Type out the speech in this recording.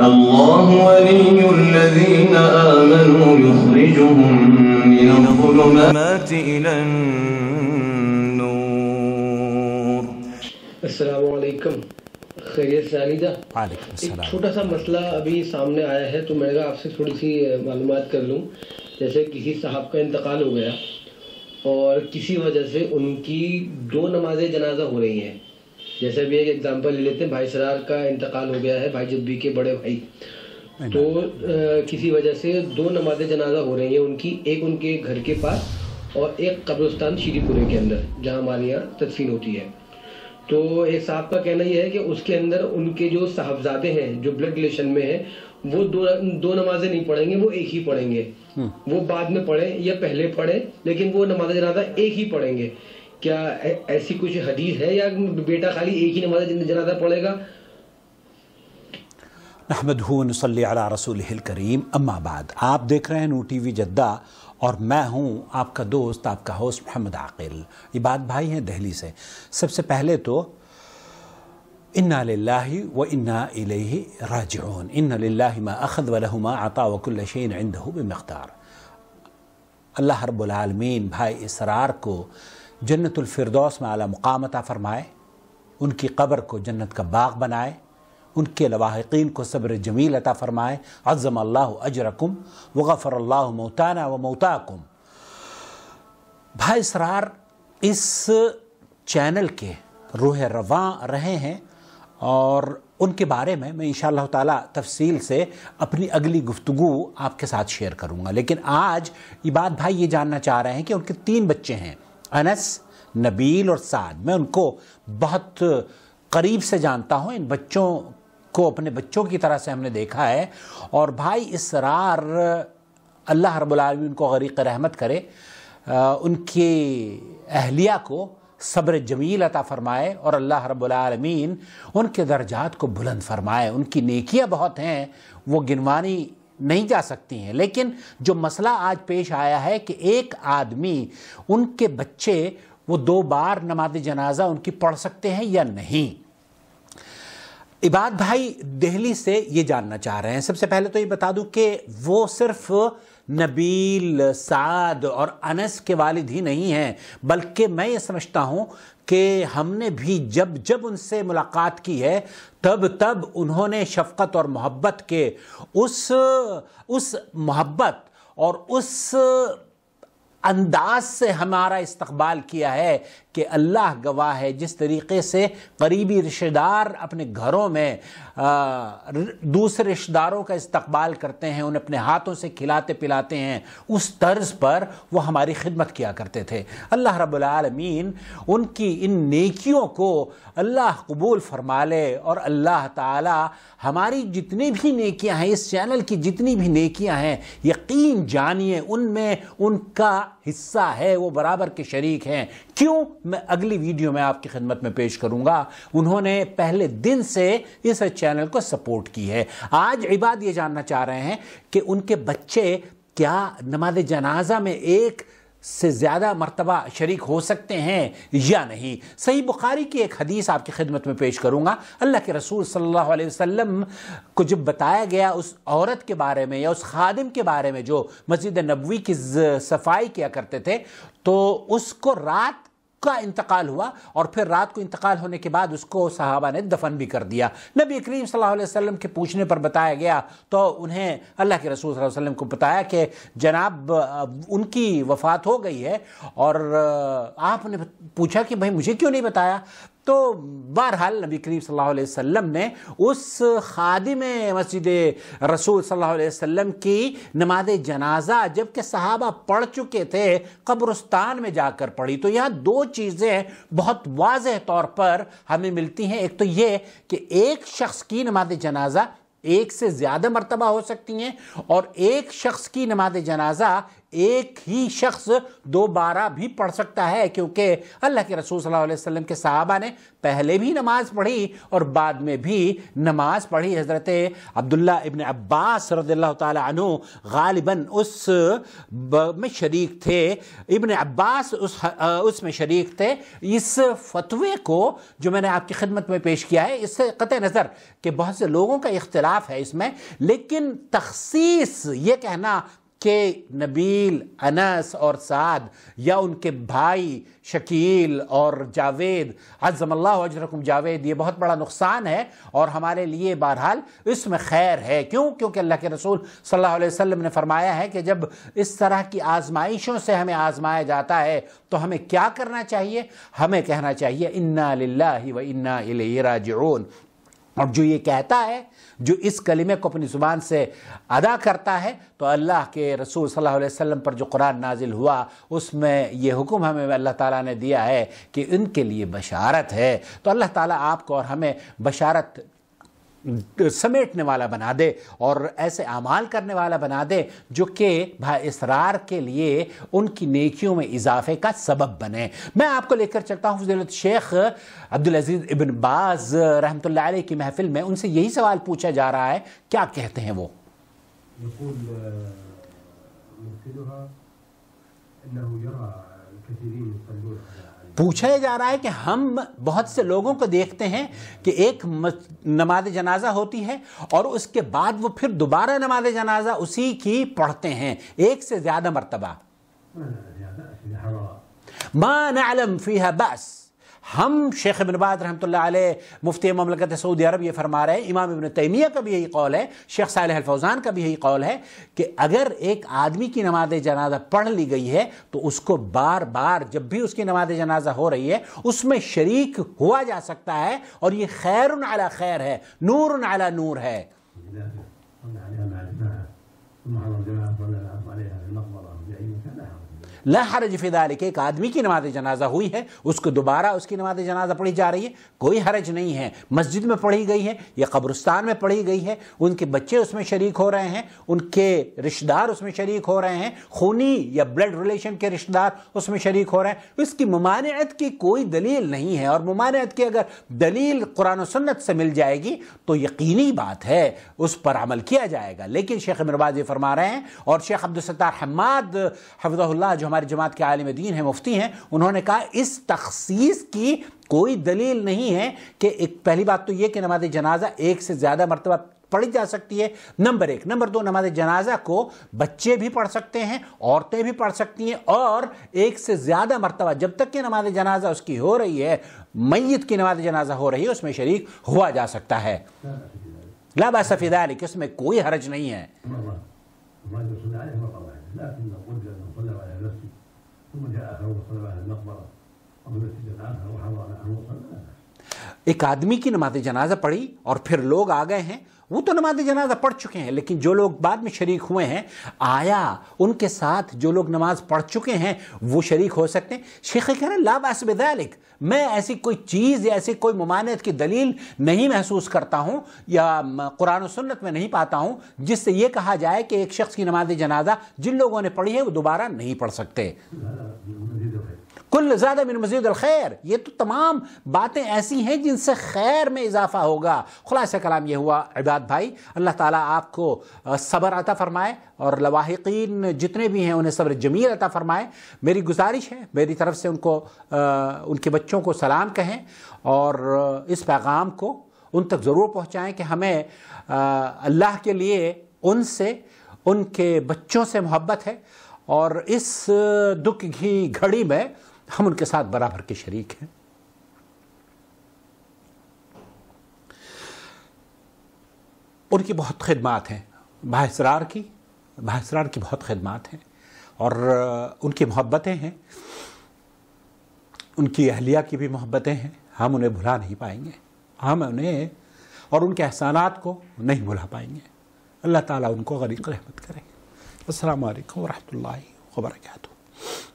الله ولي एक छोटा सा मसला अभी सामने आया है तो मैं आपसे थोड़ी सी मालूम कर लूँ जैसे किसी साहब का इंतकाल हो गया और किसी वजह से उनकी दो नमाजें जनाजा हो रही हैं जैसे अभी एक एग्जाम्पल ले लेते हैं भाई सरार का इंतकाल हो गया है भाई जब्बी के बड़े भाई तो आ, किसी वजह से दो नमाज जनाजा हो रही है उनकी एक उनके घर के पास और एक कब्रस्तान शीरीपुरे के अंदर जहाँ हमारे यहाँ तदफीन होती है तो एक साहब का कहना यह है कि उसके अंदर उनके जो साहबजादे हैं जो ब्लड रिलेशन में है वो दो दो नमाजें नहीं पढ़ेंगे वो एक ही पढ़ेंगे हम्म। वो बाद में पढ़े या पहले पढ़े लेकिन वो नमाज जनाजा एक ही पढ़ेंगे क्या ऐसी कुछ हदीस है या बेटा खाली एक ही नमाज जनाजा पढ़ेगा हुन सल रसूल हिल करीम अम्माबाद आप देख रहे हैं नू टी वी जद्दा और मैं हूं आपका दोस्त आपका होस्ट मोहम्मद आकिल ये बात भाई हैं दहली से सबसे पहले तो इन्ना लाला व इन्ना राजन इन्ना लाला अखद वलहुमा आता वकुल्लशीन इंदहू बमख्तार अल्लाह हरबुलमीन भाई इसरार को जन्नतफरदौस में आला मुकाम अता फ़रमाए उनकी कब्र को जन्नत का बाग बनाए उनके लवाहकिन को सब्र जमील अता फ़रमाए अज़म अल्लाह अजरकुम व गफ़र अल्लाह मौताना व मौताकुम भाई इसरार इस चैनल के रूह रवा रहे हैं और उनके बारे में मैं इन ताला तफसील से अपनी अगली गुफ्तु आपके साथ शेयर करूँगा लेकिन आज ये बात भाई ये जानना चाह रहे हैं कि उनके तीन बच्चे हैं अनस नबील और साद मैं उनको बहुत करीब से जानता हूँ इन बच्चों को अपने बच्चों की तरह से हमने देखा है और भाई इसरार अल्लाह रबालमीन को गरीक रहमत करे आ, उनकी अहलिया को सब्र जमील अता फ़रमाए और अल्लाह रबालमीन उनके दर्जात को बुलंद फरमाए उनकी नेकियां बहुत हैं वो गिनवानी नहीं जा सकती हैं लेकिन जो मसला आज पेश आया है कि एक आदमी उनके बच्चे वो दो बार नमाज जनाजा उनकी पढ़ सकते हैं या नहीं इबाद भाई दिल्ली से ये जानना चाह रहे हैं सबसे पहले तो ये बता दूं कि वो सिर्फ नबील साद और अनस के वालिद ही नहीं हैं बल्कि मैं ये समझता हूँ कि हमने भी जब जब उनसे मुलाकात की है तब तब उन्होंने शफकत और मोहब्बत के उस उस मोहब्बत और उस अंदाज से हमारा इस्तबाल किया है कि अल्लाह गवाह है जिस तरीके से करीबी रिश्तेदार अपने घरों में दूसरे रिश्तेदारों का इस्तबाल करते हैं उन्हें अपने हाथों से खिलाते पिलाते हैं उस तर्ज पर वो हमारी खिदमत किया करते थे अल्लाह रबालमीन उनकी इन नेकियों को अल्लाह कबूल फरमा ले और अल्लाह ताला हमारी जितनी भी नेकियां हैं इस चैनल की जितनी भी नेकियां हैं यकीन जानिए उनमें उनका हिस्सा है वो बराबर के शरीक हैं क्यों मैं अगली वीडियो में आपकी खिदमत में पेश करूंगा उन्होंने पहले दिन से इस चैनल को सपोर्ट की है आज इबाद ये जानना चाह रहे हैं कि उनके बच्चे क्या नमाज जनाजा में एक से ज़्यादा मरतबा शरीक हो सकते हैं या नहीं सही बुखारी की एक हदीस आपकी खिदमत में पेश करूँगा अल्लाह के रसूल सल्लल्लाहु अलैहि वसल्लम को जब बताया गया उस औरत के बारे में या उस खादिम के बारे में जो मस्जिद नबवी की सफाई किया करते थे तो उसको रात का इंतकाल हुआ और फिर रात को इंतकाल होने के बाद उसको सहाबा ने दफन भी कर दिया नबी करीम सल्लल्लाहु अलैहि वसल्लम के पूछने पर बताया गया तो उन्हें अल्लाह के रसूल सल्लल्लाहु अलैहि वसल्लम को बताया कि जनाब उनकी वफात हो गई है और आपने पूछा कि भाई मुझे क्यों नहीं बताया तो बहरहाल नबी करीम सल्लल्लाहु अलैहि वसल्लम ने उस खादिम मस्जिद रसूल सल्लल्लाहु अलैहि वसल्लम की नमाज जनाजा जबकि सहाबा पढ़ चुके थे कब्रस्तान में जाकर पढ़ी तो यहाँ दो चीज़ें बहुत वाज तौर पर हमें मिलती हैं एक तो ये कि एक शख्स की नमाज जनाजा एक से ज़्यादा मरतबा हो सकती हैं और एक शख्स की नमाज जनाजा एक ही शख्स दोबारा भी पढ़ सकता है क्योंकि अल्लाह के रसूल सल्लल्लाहु अलैहि वसल्लम के साहबा ने पहले भी नमाज पढ़ी और बाद में भी नमाज पढ़ी हज़रत अब्दुल्ला इबन अब्बास रदल्ला तु उस में शरीक थे इबन अब्बास उस उसमें शरीक थे इस फतवे को जो मैंने आपकी खिदमत में पेश किया है इससे कत नज़र कि बहुत से लोगों का इख्तलाफ है इसमें लेकिन तखसीस ये कहना के नबील अनस और साद या उनके भाई शकील और जावेद अज़मल्ला जावेद ये बहुत बड़ा नुकसान है और हमारे लिए बहरहाल इसमें खैर है क्यों क्योंकि अल्लाह के रसूल सल्लल्लाहु अलैहि वसल्लम ने फरमाया है कि जब इस तरह की आजमाइशों से हमें आजमाया जाता है तो हमें क्या करना चाहिए हमें कहना चाहिए इन्ना लाही व इन्ना राजन और जो ये कहता है जो इस कलिमे को अपनी ज़ुबान से अदा करता है तो अल्लाह के रसूल सल्लल्लाहु अलैहि वसल्लम पर जो कुरान नाजिल हुआ उसमें ये हुक्म हमें अल्लाह ताला ने दिया है कि इनके लिए बशारत है तो अल्लाह ताला आपको और हमें बशारत समेटने वाला बना दे और ऐसे अमाल करने वाला बना दे जो कि भाई इसरार के लिए उनकी नेकियों में इजाफे का सबब बने मैं आपको लेकर चलता हूँ फजीलत शेख अजीज इबन बाज़ रहमत की महफिल में उनसे यही सवाल पूछा जा रहा है क्या कहते हैं वो يقول يمكنها يرى الكثيرين يصلون على पूछा जा रहा है कि हम बहुत से लोगों को देखते हैं कि एक नमाज जनाजा होती है और उसके बाद वो फिर दोबारा नमाज जनाजा उसी की पढ़ते हैं एक से ज़्यादा मरतबा मा फी है बस हम शेख इबन बाद रहमत मुफ्ती ममलकत सऊदी अरब ये फरमा रहे हैं इमाम इबन तैमिया का भी यही कौल है शेख साल फौज़ान का भी यही कौल है कि अगर एक आदमी की नमाज जनाजा पढ़ ली गई है तो उसको बार बार जब भी उसकी नमाज जनाजा हो रही है उसमें शरीक हुआ जा सकता है और ये खैर अला खैर है नूर अला नूर है المقبره في اي مكان ला हरज फ़िदालिक एक आदमी की नमाज जनाजा हुई है उसको दोबारा उसकी नमाज जनाजा पढ़ी जा रही है कोई हरज नहीं है मस्जिद में पढ़ी गई है या कब्रस्तान में पढ़ी गई है उनके बच्चे उसमें शरीक हो रहे हैं उनके रिश्तेदार उसमें शरीक हो रहे हैं खूनी या ब्लड रिलेशन के रिश्तेदार उसमें शरीक हो रहे हैं इसकी ममानियत की कोई दलील नहीं है और ममानियत की अगर दलील कुरान सन्नत से मिल जाएगी तो यकीनी बात है उस पर अमल किया जाएगा लेकिन शेख मरबाज फरमा रहे हैं और शेख अब्दुलसतार हमाद हफजल्ला जो हमारी जमात के आलिम दीन हैं मुफ्ती हैं उन्होंने कहा इस तखसीस की कोई दलील नहीं है कि एक पहली बात तो यह कि नमाज जनाजा एक से ज़्यादा मरतबा पढ़ी जा सकती है नंबर एक नंबर दो नमाज जनाजा को बच्चे भी पढ़ सकते हैं औरतें भी पढ़ सकती हैं और एक से ज़्यादा मरतबा जब तक कि नमाज जनाजा उसकी हो रही है मैत की नमाज जनाजा हो रही है उसमें शरीक हुआ जा सकता है लाबा सफ़ीदा उसमें कोई हरज नहीं है तो ثم جاء المقبره एक आदमी की नमाज जनाजा पढ़ी और फिर लोग आ गए हैं वो तो नमाज जनाजा पढ़ चुके हैं लेकिन जो लोग बाद में शरीक हुए हैं आया उनके साथ जो लोग नमाज पढ़ चुके हैं वो शरीक हो सकते हैं शेख कह रहे लाभ असबैलिक मैं ऐसी कोई चीज़ या ऐसी कोई ममानत की दलील नहीं महसूस करता हूँ या कुरान सन्नत में नहीं पाता हूँ जिससे ये कहा जाए कि एक शख्स की नमाज जनाजा जिन लोगों ने पढ़ी है वो दोबारा नहीं पढ़ सकते कुल ज्यादा मिन मजीद खैर ये तो तमाम बातें ऐसी हैं जिनसे खैर में इजाफा होगा खुलासा कलाम यह हुआ इबाद भाई अल्लाह ताला आपको सब्र अता फरमाए और लवाहिकीन जितने भी हैं उन्हें सब्र जमील अता फरमाए मेरी गुजारिश है मेरी तरफ से उनको आ, उनके बच्चों को सलाम कहें और इस पैगाम को उन तक ज़रूर पहुँचाएँ कि हमें अल्लाह के लिए उनसे उनके बच्चों से मोहब्बत है और इस दुख की घड़ी में हम उनके साथ बराबर के शरीक हैं उनकी बहुत खदमात हैं भाईसरार की भाईसरार की बहुत खदमात हैं और उनकी मोहब्बतें हैं उनकी अहलिया की भी मोहब्बतें हैं हम उन्हें भुला नहीं पाएंगे हम उन्हें और उनके एहसानात को नहीं भुला पाएंगे अल्लाह ताला उनको गरीक रहमत करें असल वरहमल वर्का